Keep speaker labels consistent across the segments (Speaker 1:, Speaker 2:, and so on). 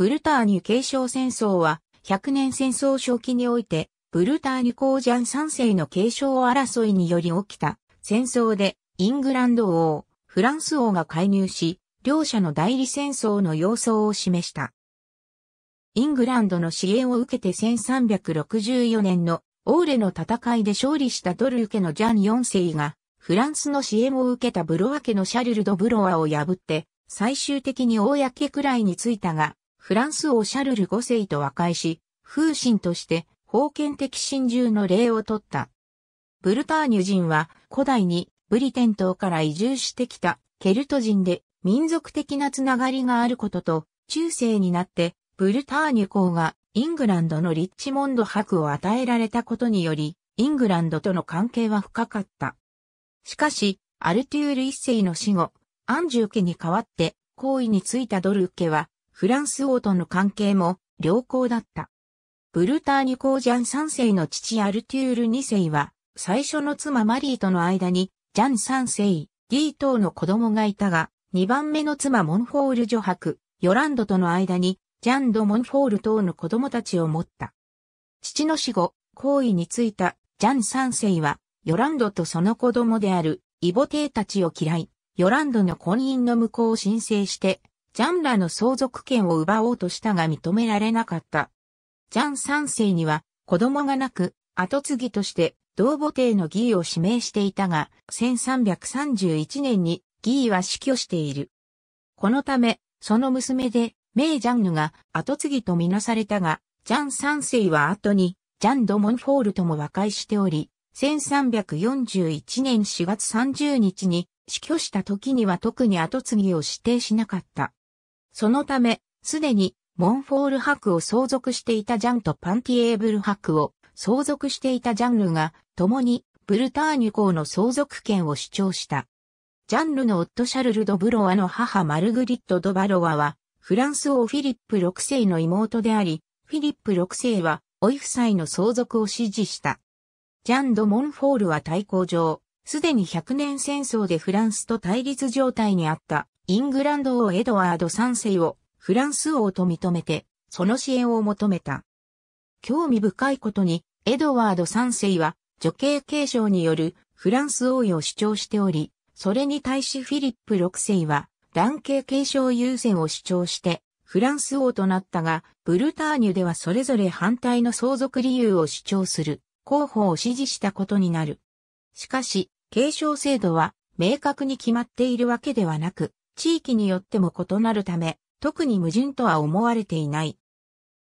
Speaker 1: ブルターニュ継承戦争は、100年戦争初期において、ブルターニュ公ジャン3世の継承争いにより起きた戦争で、イングランド王、フランス王が介入し、両者の代理戦争の様相を示した。イングランドの支援を受けて1364年のオーレの戦いで勝利したドルー家のジャン4世が、フランスの支援を受けたブロワ家のシャルル・ド・ブロワを破って、最終的に公くらいについたが、フランス王シャルル5世と和解し、風神として封建的神獣の礼を取った。ブルターニュ人は古代にブリテン島から移住してきたケルト人で民族的なつながりがあることと、中世になってブルターニュ公がイングランドのリッチモンド伯を与えられたことにより、イングランドとの関係は深かった。しかし、アルテュール一世の死後、アンジュ家に代わって、行為についたドル家は、フランス王との関係も良好だった。ブルターニュージャン3世の父アルテュール2世は、最初の妻マリーとの間に、ジャン3世、ィー等の子供がいたが、2番目の妻モンフォール女伯、ヨランドとの間に、ジャンド・モンフォール等の子供たちを持った。父の死後、行為についたジャン3世は、ヨランドとその子供であるイボテイたちを嫌い、ヨランドの婚姻の無効を申請して、ジャンらの相続権を奪おうとしたが認められなかった。ジャン三世には子供がなく、後継ぎとして同母帝の義を指名していたが、1331年に義は死去している。このため、その娘で、メイ・ジャンヌが後継ぎとみなされたが、ジャン三世は後に、ジャン・ド・モンフォールとも和解しており、1341年4月30日に死去した時には特に後継ぎを指定しなかった。そのため、すでに、モンフォール博を相続していたジャンとパンティエーブル博を相続していたジャンルが、共に、ブルターニュ公の相続権を主張した。ジャンルの夫シャルル・ド・ブロワの母マルグリット・ド・バロワは、フランス王フィリップ6世の妹であり、フィリップ6世は、おい夫妻の相続を支持した。ジャン・ド・モンフォールは対抗上、すでに100年戦争でフランスと対立状態にあったイングランド王エドワード3世をフランス王と認めて、その支援を求めた。興味深いことに、エドワード3世は女系継承によるフランス王位を主張しており、それに対しフィリップ6世は男系継承優先を主張してフランス王となったが、ブルターニュではそれぞれ反対の相続理由を主張する候補を支持したことになる。しかし、継承制度は明確に決まっているわけではなく、地域によっても異なるため、特に無人とは思われていない。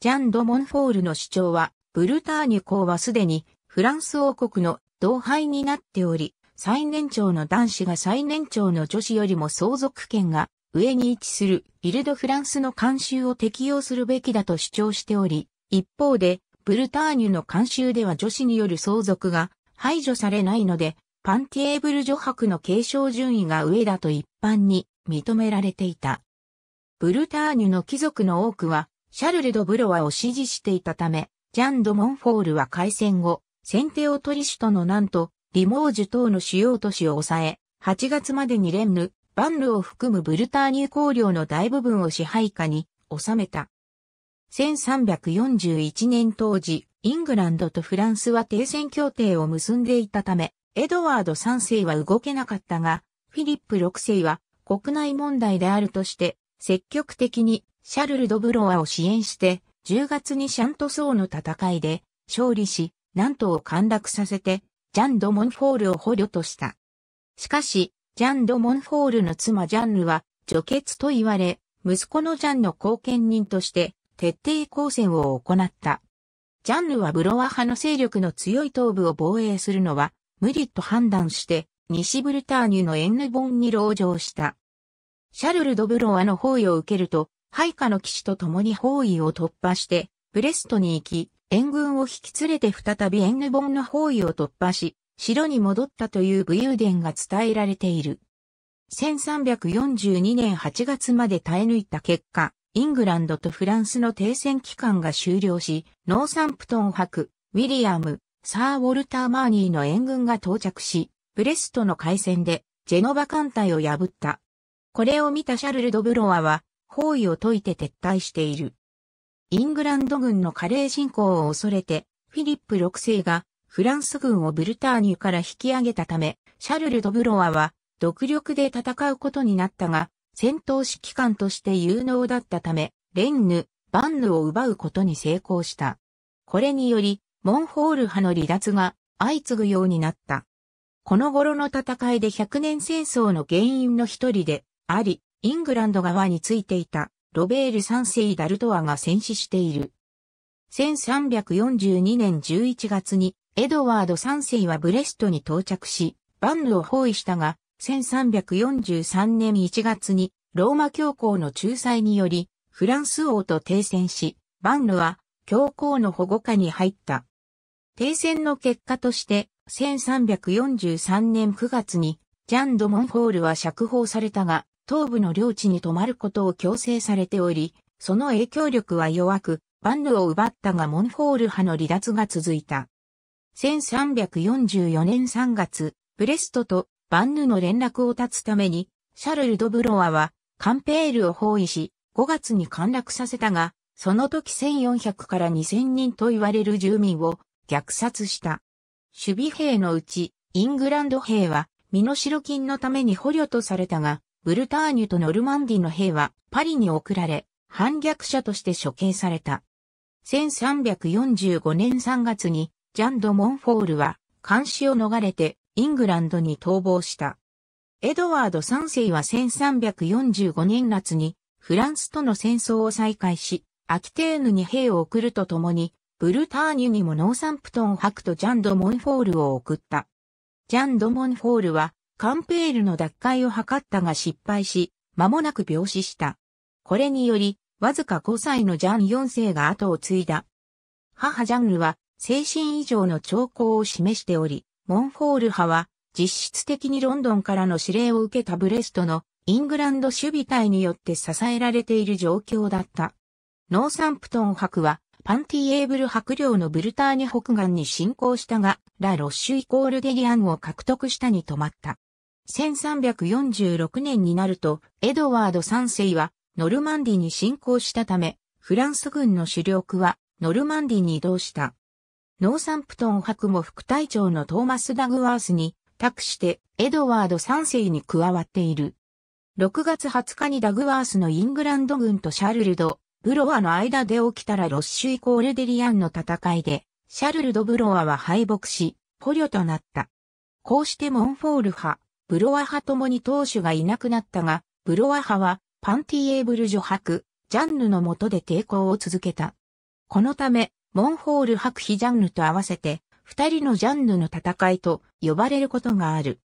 Speaker 1: ジャン・ド・モンフォールの主張は、ブルターニュ公はすでにフランス王国の同輩になっており、最年長の男子が最年長の女子よりも相続権が上に位置するビルド・フランスの慣習を適用するべきだと主張しており、一方で、ブルターニュの慣習では女子による相続が排除されないので、パンティエーブル女白の継承順位が上だと一般に認められていた。ブルターニュの貴族の多くは、シャルル・ド・ブロワを支持していたため、ジャン・ド・モンフォールは開戦後、先手を取り首都のなんと、リモージュ等の主要都市を抑え、8月までにレンヌ、バンルを含むブルターニュ公領の大部分を支配下に収めた。1341年当時、イングランドとフランスは停戦協定を結んでいたため、エドワード3世は動けなかったが、フィリップ6世は国内問題であるとして、積極的にシャルル・ドブロワを支援して、10月にシャントソーの戦いで勝利し、南東を陥落させて、ジャン・ド・モンフォールを捕虜とした。しかし、ジャン・ド・モンフォールの妻ジャンヌは、除血と言われ、息子のジャンの後見人として、徹底抗戦を行った。ジャンヌはブロワ派の勢力の強い東部を防衛するのは、無理と判断して、西ブルターニュのエンヌボンに籠城した。シャルル・ドブロワの包囲を受けると、配下の騎士と共に包囲を突破して、ブレストに行き、援軍を引き連れて再びエンヌボンの包囲を突破し、城に戻ったという武勇伝が伝えられている。1342年8月まで耐え抜いた結果、イングランドとフランスの停戦期間が終了し、ノーサンプトン博、ウィリアム、サー・ウォルター・マーニーの援軍が到着し、ブレストの海戦で、ジェノバ艦隊を破った。これを見たシャルル・ド・ブロワは、包囲を解いて撤退している。イングランド軍の加齢侵攻を恐れて、フィリップ6世がフランス軍をブルターニュから引き上げたため、シャルル・ド・ブロワは独力で戦うことになったが、戦闘指揮官として有能だったため、レンヌ、バンヌを奪うことに成功した。これにより、モンホール派の離脱が相次ぐようになった。この頃の戦いで100年戦争の原因の一人で、あり、イングランド側についていたロベール3世ダルトアが戦死している。1342年11月にエドワード3世はブレストに到着し、バンヌを包囲したが、1343年1月にローマ教皇の仲裁により、フランス王と停戦し、バンヌは教皇の保護下に入った。停戦の結果として、1343年9月に、ジャン・ド・モンホールは釈放されたが、東部の領地に泊まることを強制されており、その影響力は弱く、バンヌを奪ったがモンホール派の離脱が続いた。1344年3月、ブレストとバンヌの連絡を断つために、シャルル・ド・ブロワは、カンペールを包囲し、5月に陥落させたが、その時1400から2000人と言われる住民を虐殺した。守備兵のうち、イングランド兵は、身代金のために捕虜とされたが、ブルターニュとノルマンディの兵はパリに送られ、反逆者として処刑された。1345年3月にジャンド・モンフォールは監視を逃れてイングランドに逃亡した。エドワード3世は1345年夏にフランスとの戦争を再開し、アキテーヌに兵を送るとともに、ブルターニュにもノーサンプトンくとジャンド・モンフォールを送った。ジャンド・モンフォールはカンペールの奪回を図ったが失敗し、間もなく病死した。これにより、わずか5歳のジャン4世が後を継いだ。母ジャンルは精神異常の兆候を示しており、モンフォール派は実質的にロンドンからの指令を受けたブレストのイングランド守備隊によって支えられている状況だった。ノーサンプトン博はパンティエーブル博領のブルターニュ北岸に侵攻したが、ラ・ロッシュイコールデリアンを獲得したに止まった。1346年になると、エドワード3世はノルマンディに侵攻したため、フランス軍の主力はノルマンディに移動した。ノーサンプトン博も副隊長のトーマス・ダグワースに託してエドワード3世に加わっている。6月20日にダグワースのイングランド軍とシャルルド・ブロワの間で起きたらロッシュイコールデリアンの戦いで、シャルルド・ブロワは敗北し、捕虜となった。こうしてモンフォール派、ブロワ派ともに当主がいなくなったが、ブロワ派はパンティエーブル女伯、ジャンヌの下で抵抗を続けた。このため、モンホール伯妃ジャンヌと合わせて、二人のジャンヌの戦いと呼ばれることがある。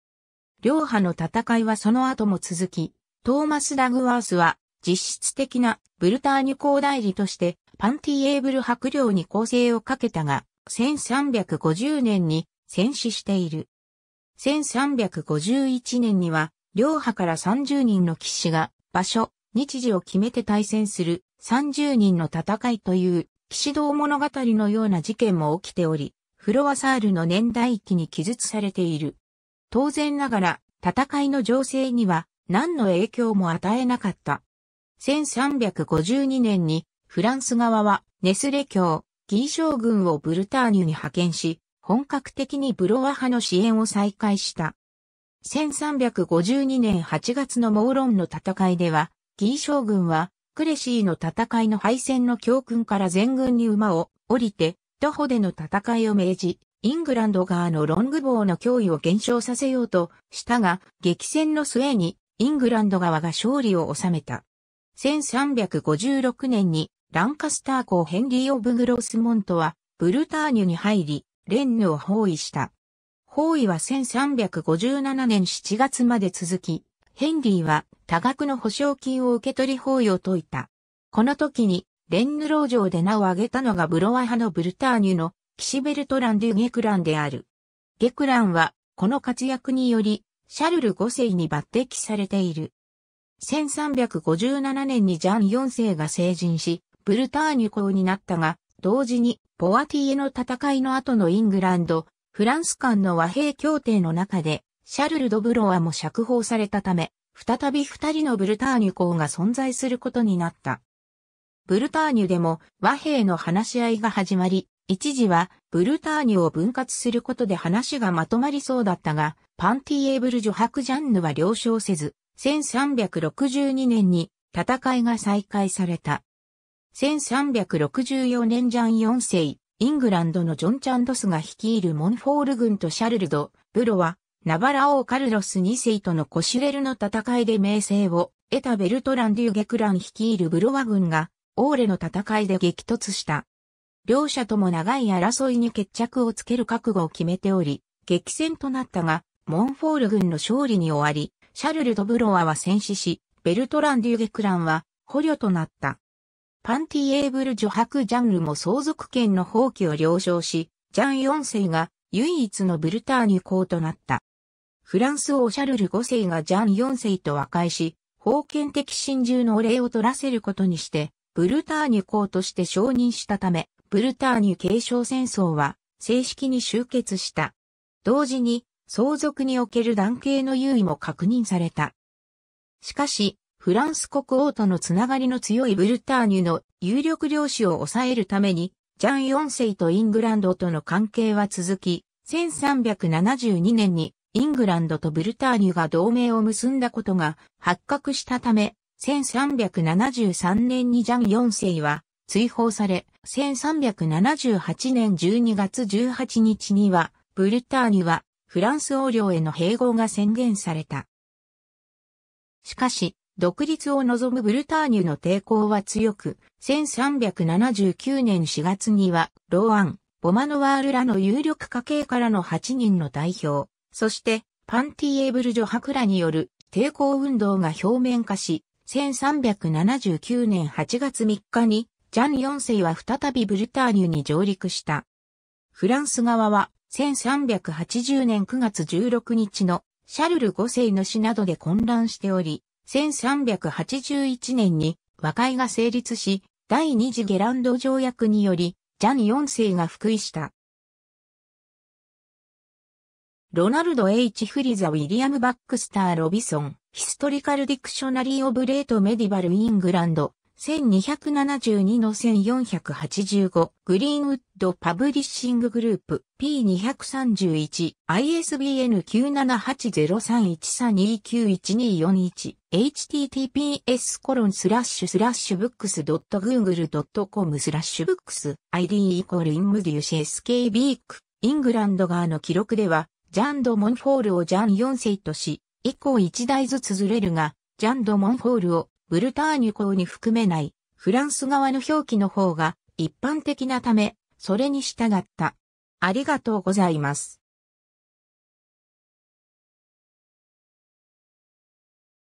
Speaker 1: 両派の戦いはその後も続き、トーマス・ダグワースは実質的なブルターニュ公代理としてパンティエーブル伯領に構成をかけたが、1350年に戦死している。1351年には、両派から30人の騎士が、場所、日時を決めて対戦する30人の戦いという、騎士道物語のような事件も起きており、フロワサールの年代記に記述されている。当然ながら、戦いの情勢には何の影響も与えなかった。1352年にフランス側はネスレ教、ギー将軍をブルターニュに派遣し、本格的にブロワ派の支援を再開した。1352年8月のモーロンの戦いでは、ギー将軍は、クレシーの戦いの敗戦の教訓から全軍に馬を降りて、徒歩での戦いを命じ、イングランド側のロングボウの脅威を減少させようとしたが、激戦の末にイングランド側が勝利を収めた。1356年にランカスター公ヘンリー・オブ・グロースモントはブルターニュに入り、レンヌを包囲した。包囲は1357年7月まで続き、ヘンリーは多額の保証金を受け取り包囲を解いた。この時に、レンヌ老城で名を挙げたのがブロワ派のブルターニュのキシベルトラン・デュ・ゲクランである。ゲクランは、この活躍により、シャルル5世に抜擢されている。1357年にジャン4世が成人し、ブルターニュ公になったが、同時にポワティエの戦いの後のイングランド、フランス間の和平協定の中で、シャルル・ドブロワも釈放されたため、再び二人のブルターニュ公が存在することになった。ブルターニュでも和平の話し合いが始まり、一時はブルターニュを分割することで話がまとまりそうだったが、パンティエーブル・ジョハク・ジャンヌは了承せず、1362年に戦いが再開された。1364年ジャン4世、イングランドのジョン・チャンドスが率いるモンフォール軍とシャルルド・ブロは、ナバラ王カルロス2世とのコシュレルの戦いで名声を得たベルトラン・デュ・ゲクラン率いるブロワ軍が、オーレの戦いで激突した。両者とも長い争いに決着をつける覚悟を決めており、激戦となったが、モンフォール軍の勝利に終わり、シャルル・ド・ブロワは戦死し、ベルトラン・デュ・ゲクランは捕虜となった。パンティエーブル女白ジャンルも相続権の放棄を了承し、ジャン4世が唯一のブルターニュ公となった。フランス王シャルル5世がジャン4世と和解し、封建的真珠のお礼を取らせることにして、ブルターニュ公として承認したため、ブルターニュ継承戦争は正式に終結した。同時に、相続における男系の優位も確認された。しかし、フランス国王とのつながりの強いブルターニュの有力領主を抑えるために、ジャン4世とイングランドとの関係は続き、1372年にイングランドとブルターニュが同盟を結んだことが発覚したため、1373年にジャン4世は追放され、1378年12月18日には、ブルターニュはフランス王領への併合が宣言された。しかし、独立を望むブルターニュの抵抗は強く、1379年4月には、ローアン、ボマノワールらの有力家系からの8人の代表、そして、パンティエーブル女博らによる抵抗運動が表面化し、1379年8月3日に、ジャン4世は再びブルターニュに上陸した。フランス側は、1380年9月16日のシャルル5世の死などで混乱しており、1381年に和解が成立し、第二次ゲランド条約により、ジャン4世が復位した。ロナルド・ H・ フリザ・ウィリアム・バックスター・ロビソン、ヒストリカル・ディクショナリー・オブ・レート・メディバル・イングランド、1272の1485、グリーンウッドパブリッシンググループ P231、ISBN 9780313291241、https コロンスラッシュスラッシュブックス .google.com スラッシュブックス ID イコールインムデューシェスケイビーク、イングランド側の記録では、ジャン・ド・モンフォールをジャン4世とし、以降1台ずつずれるが、ジャン・ド・モンフォールをブルターニュ港に含めないフランス側の表記の方が一般的なため、それに従った。ありがとうございます。